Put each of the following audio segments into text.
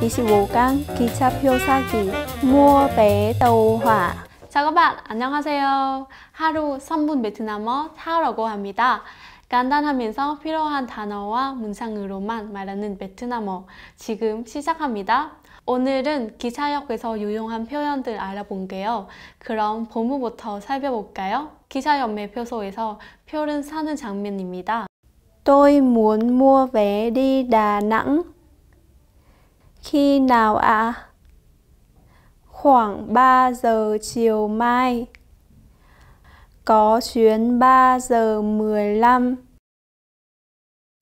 25강 기차표 사기 무베도화자 c á 안녕하세요. 하루 3분 베트남어 타라고 합니다. 간단하면서 필요한 단어와 문장으로만 말하는 베트남어 지금 시작합니다. 오늘은 기차역에서 유용한 표현들 알아본게요. 그럼 본문부터 살펴볼까요? 기차역 매표소에서 표를 사는 장면입니다. Tôi muốn mua vé đi Đà Nẵng. Khi nào ạ? À? Khoảng 3 giờ chiều mai. Có chuyến 3 giờ 15.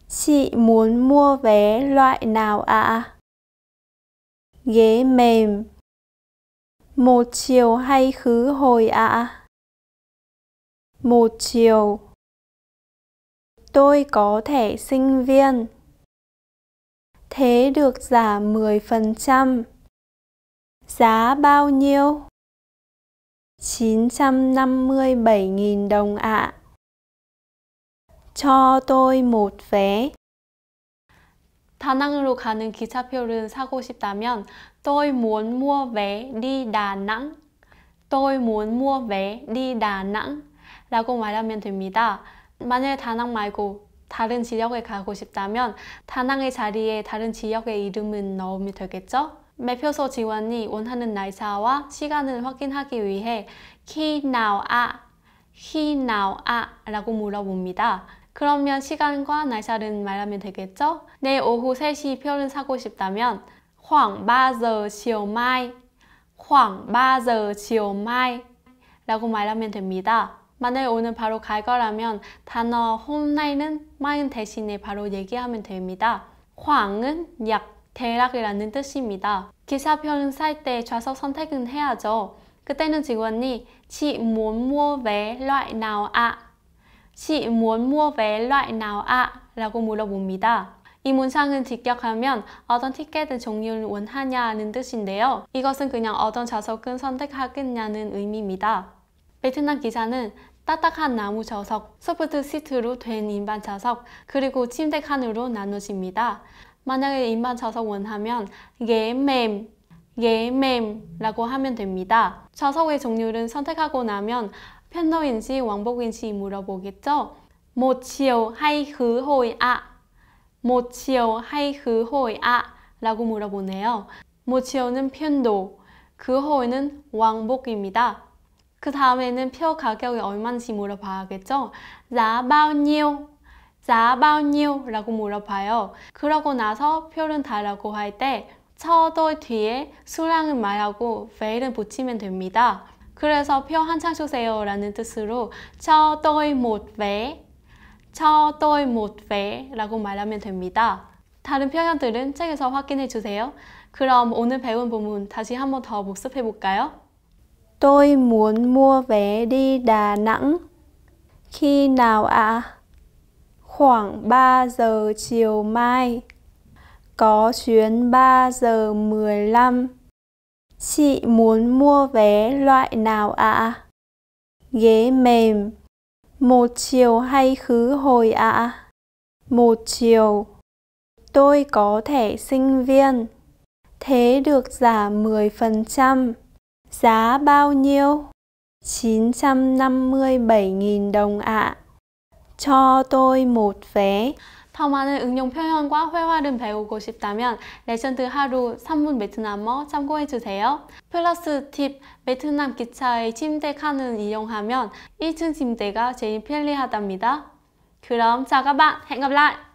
Chị muốn mua vé loại nào ạ? À? Ghế mềm. Một chiều hay khứ hồi ạ? À? Một chiều. Tôi có thẻ sinh viên thế được giảm 10%. Giá bao nhiêu? 957.000 đồng ạ. Cho tôi một vé. 다낭으로 가는 기차표를 사고 싶다면 tôi muốn mua vé đi Đà Nẵng. tôi muốn mua vé đi Đà Nẵng 말하면 됩니다. 만약에 다낭 말고 다른 지역에 가고 싶다면 다낭의 자리에 다른 지역의 이름은 넣으면 되겠죠? 매표소 직원이 원하는 날짜와 시간을 확인하기 위해 h i nào ạ, khi nào à라고 물어봅니다. 그러면 시간과 날짜를 말하면 되겠죠? 내일 오후 3시 표를 사고 싶다면 khoảng 3giờ c h i ề 라고 말하면 됩니다. 만약 오늘 바로 갈 거라면 단어 홈라인은 마인 대신에 바로 얘기하면 됩니다. 황은 약, 대략이라는 뜻입니다. 기사표현 쓸때 좌석 선택은 해야죠. 그때는 직원이 지 muốn mua vé o ạ i 지 muốn mua vé o ạ i 라고 물어봅니다. 이 문장은 직격하면 어떤 티켓의 종류를 원하냐는 뜻인데요. 이것은 그냥 어떤 좌석은 선택하겠냐는 의미입니다. 베트남 기사는 따딱한 나무 저석 소프트 시트로 된 인반 저석 그리고 침대 칸으로 나누십니다 만약에 인반 저석 원하면 예맴, 예맴라고 하면 됩니다. 좌석의 종류를 선택하고 나면 편도인지 왕복인지 물어보겠죠? 모치오 하이 그 호이 아 모치오 하이 그 호이 아 라고 물어보네요. 모치오는 편도, 그 호이는 왕복입니다. 그 다음에는 표 가격이 얼마인지 물어봐야겠죠? 자, bao 자, bao 라고 물어봐요. 그러고 나서 표를달라고할때 저도 뒤에 수량은 말하고 v e i 붙이면 됩니다. 그래서 표 한창 주세요 라는 뜻으로 저도의 못 vé, 저도의 못 vé 라고 말하면 됩니다. 다른 표현들은 책에서 확인해 주세요. 그럼 오늘 배운 부분 다시 한 번 더 복습해 볼까요? Tôi muốn mua vé đi Đà Nẵng. Khi nào ạ? À? Khoảng 3 giờ chiều mai. Có chuyến 3 giờ 15. Chị muốn mua vé loại nào ạ? À? Ghế mềm. Một chiều hay khứ hồi ạ? À? Một chiều. Tôi có thẻ sinh viên. Thế được giả 10%. Giá bao nhiêu? 957.000 đồng ạ. Cho tôi một vé. 더 많은 응용 표현과 회화를 배우고 싶다면 레전드 하루 3분 베트남어 참고해주세요. 플러스 팁, 베트남 기차의 침대 칸을 이용하면 1층 침대가 제일 편리하답니다. 그럼 자, 가만, 행 ẹ n